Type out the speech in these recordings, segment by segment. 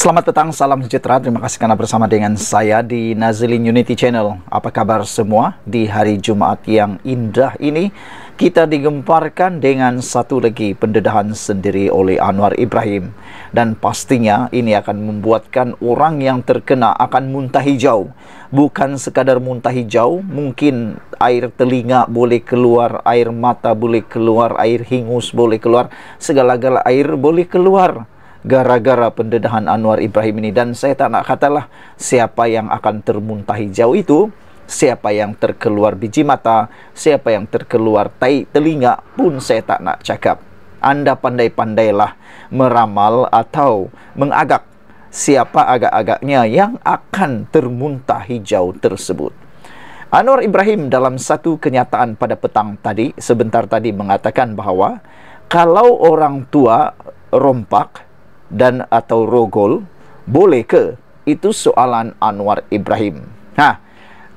Selamat petang, salam sejahtera. Terima kasih kerana bersama dengan saya di Nazilin Unity Channel. Apa kabar semua di hari Jumaat yang indah ini? Kita digemparkan dengan satu lagi pendedahan sendiri oleh Anwar Ibrahim. Dan pastinya ini akan membuatkan orang yang terkena akan muntah hijau. Bukan sekadar muntah hijau, mungkin air telinga boleh keluar, air mata boleh keluar, air hingus boleh keluar, segala-gala air boleh keluar gara-gara pendedahan Anwar Ibrahim ini dan saya tak nak katalah siapa yang akan termuntahi jauh itu siapa yang terkeluar biji mata siapa yang terkeluar tai telinga pun saya tak nak cakap anda pandai-pandailah meramal atau mengagak siapa agak-agaknya yang akan termuntah hijau tersebut. Anwar Ibrahim dalam satu kenyataan pada petang tadi, sebentar tadi mengatakan bahawa kalau orang tua rompak, dan atau rogol boleh ke itu soalan Anwar Ibrahim Nah ha,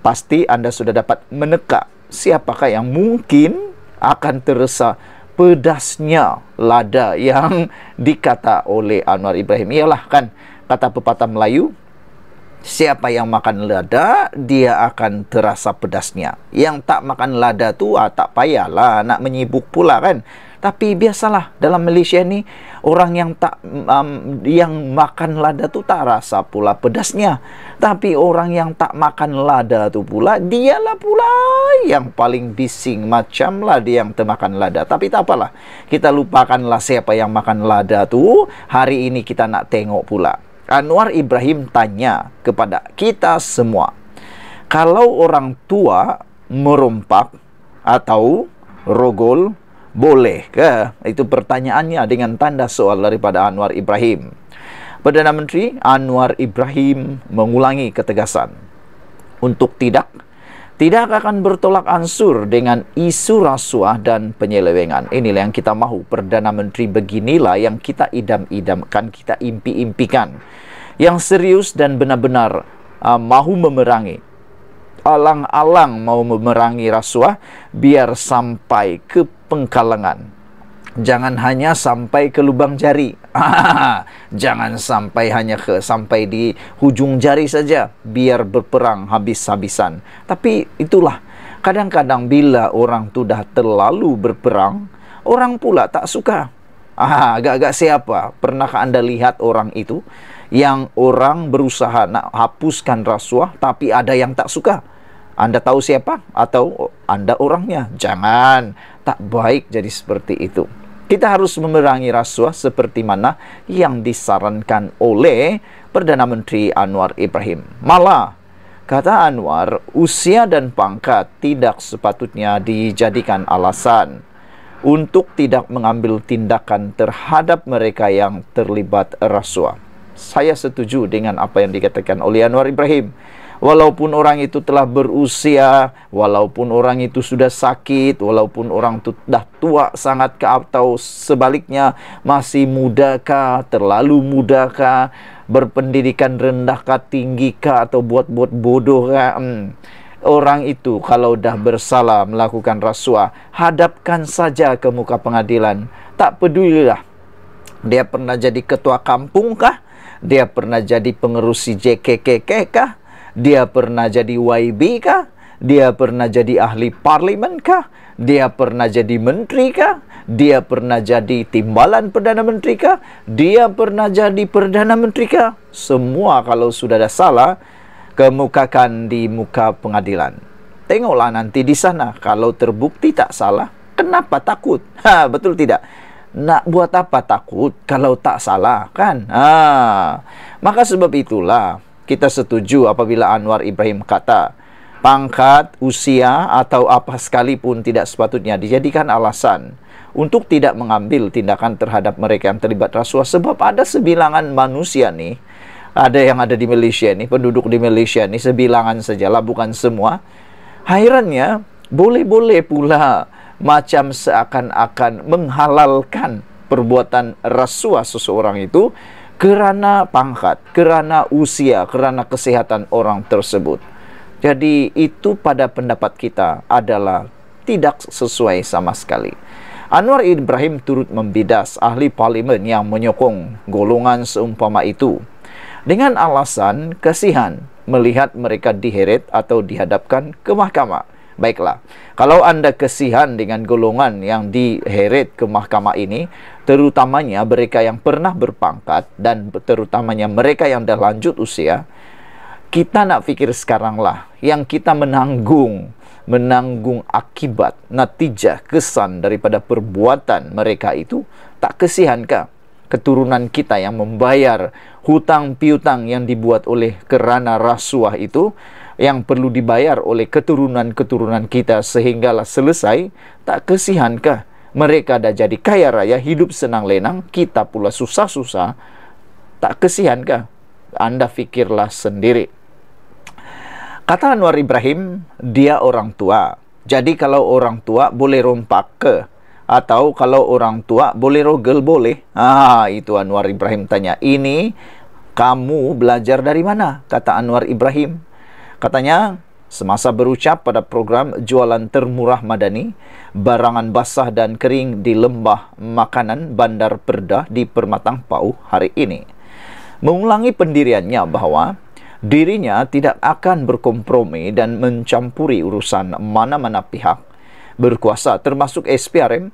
pasti anda sudah dapat meneka siapakah yang mungkin akan terasa pedasnya lada yang dikata oleh Anwar Ibrahim ialah kan kata pepatah Melayu Siapa yang makan lada, dia akan terasa pedasnya. Yang tak makan lada tu, ah, tak payahlah nak menyibuk pula kan tapi biasalah dalam Malaysia ni orang yang tak um, yang makan lada tu tak rasa pula pedasnya tapi orang yang tak makan lada tu pula dialah pula yang paling bising macam lah dia yang termakan lada tapi tak apalah kita lupakanlah siapa yang makan lada tu hari ini kita nak tengok pula Anwar Ibrahim tanya kepada kita semua kalau orang tua merompak atau rogol boleh ke? Itu pertanyaannya dengan tanda soal daripada Anwar Ibrahim. Perdana Menteri Anwar Ibrahim mengulangi ketegasan untuk tidak tidak akan bertolak ansur dengan isu rasuah dan penyelewengan. Inilah yang kita mahu. Perdana Menteri beginilah yang kita idam-idamkan, kita impi-impikan. Yang serius dan benar-benar uh, mahu memerangi alang-alang mau memerangi rasuah biar sampai ke pengkalangan jangan hanya sampai ke lubang jari jangan sampai hanya ke sampai di hujung jari saja biar berperang habis-habisan tapi itulah kadang-kadang bila orang tu dah terlalu berperang orang pula tak suka ah, agak-agak siapa pernahkah anda lihat orang itu yang orang berusaha nak hapuskan rasuah tapi ada yang tak suka anda tahu siapa atau Anda orangnya? Jangan. Tak baik jadi seperti itu. Kita harus memerangi rasuah seperti mana yang disarankan oleh Perdana Menteri Anwar Ibrahim. Malah, kata Anwar, usia dan pangkat tidak sepatutnya dijadikan alasan untuk tidak mengambil tindakan terhadap mereka yang terlibat rasuah. Saya setuju dengan apa yang dikatakan oleh Anwar Ibrahim walaupun orang itu telah berusia, walaupun orang itu sudah sakit, walaupun orang itu dah tua sangat ke atau sebaliknya masih muda mudakah, terlalu muda mudakah, berpendidikan rendah tinggi tinggikah atau buat-buat bodohkah? Hmm. Orang itu kalau dah bersalah melakukan rasuah, hadapkan saja ke muka pengadilan. Tak pedulilah dia pernah jadi ketua kampung kah? Dia pernah jadi pengerusi JKKK kah? dia pernah jadi YB kah? Dia pernah jadi ahli parlimen kah? Dia pernah jadi menteri kah? Dia pernah jadi timbalan Perdana Menteri kah? Dia pernah jadi Perdana Menteri kah? Semua kalau sudah ada salah, kemukakan di muka pengadilan. Tengoklah nanti di sana, kalau terbukti tak salah, kenapa takut? Ha, betul tidak? Nak buat apa takut kalau tak salah kan? Ha. Maka sebab itulah, kita setuju apabila Anwar Ibrahim kata pangkat, usia atau apa sekalipun tidak sepatutnya dijadikan alasan untuk tidak mengambil tindakan terhadap mereka yang terlibat rasuah sebab ada sebilangan manusia nih ada yang ada di Malaysia nih penduduk di Malaysia nih sebilangan sajalah bukan semua hairannya boleh-boleh pula macam seakan-akan menghalalkan perbuatan rasuah seseorang itu kerana pangkat, kerana usia, kerana kesehatan orang tersebut. Jadi itu pada pendapat kita adalah tidak sesuai sama sekali. Anwar Ibrahim turut membidas ahli parlimen yang menyokong golongan seumpama itu dengan alasan kesihan melihat mereka diheret atau dihadapkan ke mahkamah. Baiklah, kalau anda kesihan dengan golongan yang diheret ke mahkamah ini, terutamanya mereka yang pernah berpangkat dan terutamanya mereka yang dah lanjut usia, kita nak fikir sekaranglah yang kita menanggung menanggung akibat, natijah, kesan daripada perbuatan mereka itu tak kesihankah keturunan kita yang membayar hutang piutang yang dibuat oleh kerana rasuah itu yang perlu dibayar oleh keturunan-keturunan kita sehinggalah selesai, tak kesihankah mereka dah jadi kaya raya, hidup senang lenang, kita pula susah-susah, tak kesihankah? Anda fikirlah sendiri. Kata Anwar Ibrahim, dia orang tua. Jadi kalau orang tua boleh rompak ke? Atau kalau orang tua boleh rogel boleh? Ah, itu Anwar Ibrahim tanya. Ini kamu belajar dari mana? Kata Anwar Ibrahim. Katanya, semasa berucap pada program jualan termurah Madani, barangan basah dan kering di lembah makanan Bandar Perdah di Permatang Pau hari ini. Mengulangi pendiriannya bahawa dirinya tidak akan berkompromi dan mencampuri urusan mana-mana pihak berkuasa termasuk SPRM,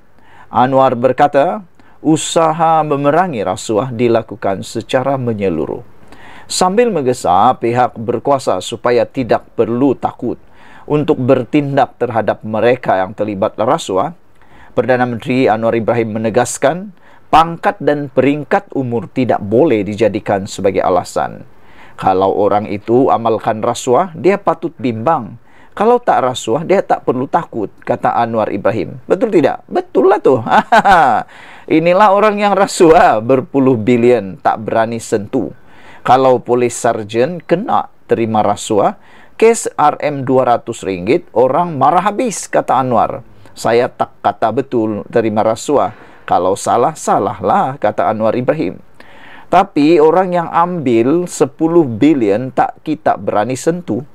Anwar berkata, usaha memerangi rasuah dilakukan secara menyeluruh sambil menggesa pihak berkuasa supaya tidak perlu takut untuk bertindak terhadap mereka yang terlibat rasuah, Perdana Menteri Anwar Ibrahim menegaskan pangkat dan peringkat umur tidak boleh dijadikan sebagai alasan. Kalau orang itu amalkan rasuah, dia patut bimbang. Kalau tak rasuah, dia tak perlu takut, kata Anwar Ibrahim. Betul tidak? Betul lah tuh. Inilah orang yang rasuah berpuluh bilion tak berani sentuh kalau polis sarjan kena terima rasuah kes RM200 ringgit orang marah habis kata Anwar saya tak kata betul terima rasuah kalau salah salahlah kata Anwar Ibrahim tapi orang yang ambil 10 bilion tak kita berani sentuh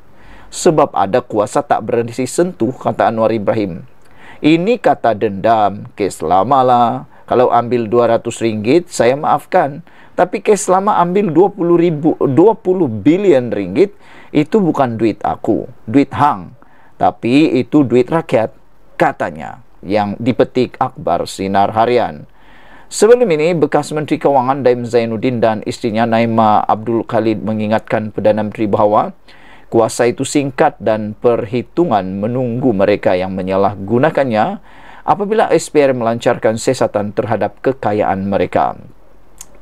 sebab ada kuasa tak berani sentuh kata Anwar Ibrahim ini kata dendam kes lamalah kalau ambil 200 ringgit saya maafkan tapi kes selama ambil 20 ribu 20 bilion ringgit itu bukan duit aku, duit Hang, tapi itu duit rakyat katanya yang dipetik Akbar Sinar Harian. Sebelum ini, bekas Menteri Keuangan Daim Zainuddin dan istrinya Naima Abdul Khalid mengingatkan Perdana Menteri bahawa kuasa itu singkat dan perhitungan menunggu mereka yang menyalahgunakannya apabila SPR melancarkan sesatan terhadap kekayaan mereka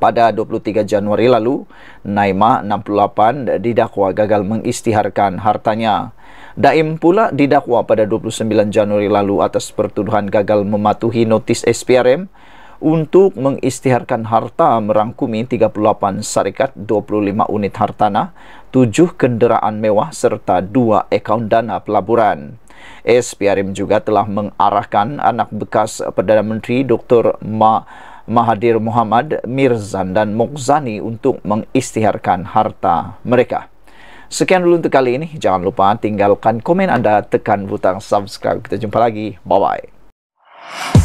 pada 23 Januari lalu, Naima 68 didakwa gagal mengistiharkan hartanya. Daim pula didakwa pada 29 Januari lalu atas pertuduhan gagal mematuhi notis SPRM untuk mengistiharkan harta merangkumi 38 syarikat 25 unit hartanah, 7 kenderaan mewah serta 2 akaun dana pelaburan. SPRM juga telah mengarahkan anak bekas Perdana Menteri Dr. Ma Mahathir Muhammad, Mirzan dan Mokzani untuk mengistiharkan harta mereka. Sekian dulu untuk kali ini. Jangan lupa tinggalkan komen Anda, tekan butang subscribe. Kita jumpa lagi. Bye-bye.